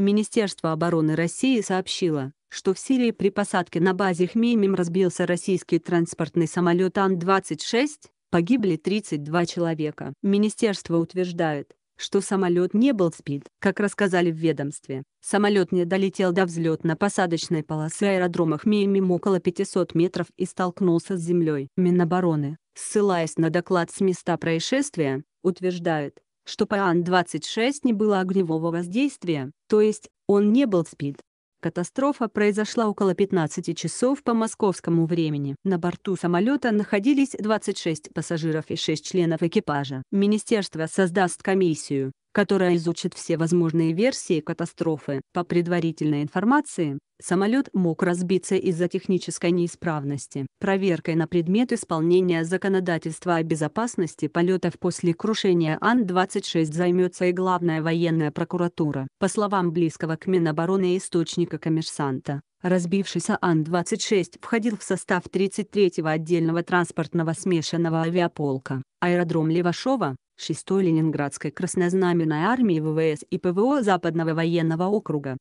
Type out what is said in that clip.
Министерство обороны России сообщило, что в Сирии при посадке на базе Хмеймим разбился российский транспортный самолет Ан-26, погибли 32 человека. Министерство утверждает, что самолет не был спид. Как рассказали в ведомстве, самолет не долетел до взлетно-посадочной полосы аэродрома Хмеймим около 500 метров и столкнулся с землей. Минобороны, ссылаясь на доклад с места происшествия, утверждают что по Ан-26 не было огневого воздействия, то есть, он не был спит. Катастрофа произошла около 15 часов по московскому времени. На борту самолета находились 26 пассажиров и 6 членов экипажа. Министерство создаст комиссию, которая изучит все возможные версии катастрофы. По предварительной информации, самолет мог разбиться из-за технической неисправности. Проверкой на предмет исполнения законодательства о безопасности полетов после крушения Ан-26 займется и главная военная прокуратура. По словам близкого к Минобороны источника коммерсанта, разбившийся Ан-26 входил в состав 33-го отдельного транспортного смешанного авиаполка. Аэродром Левашова, 6-й Ленинградской краснознаменной армии ВВС и ПВО Западного военного округа,